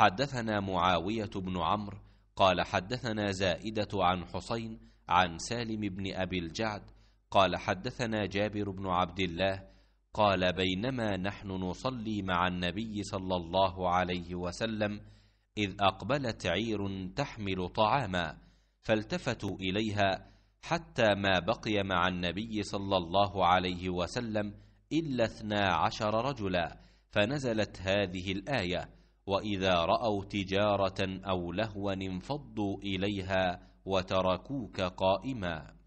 حدثنا معاوية بن عمرو قال حدثنا زائدة عن حسين عن سالم بن أبي الجعد قال حدثنا جابر بن عبد الله قال بينما نحن نصلي مع النبي صلى الله عليه وسلم إذ أقبلت عير تحمل طعاما فالتفتوا إليها حتى ما بقي مع النبي صلى الله عليه وسلم إلا اثنا عشر رجلا فنزلت هذه الآية واذا راوا تجاره او لهوا انفضوا اليها وتركوك قائما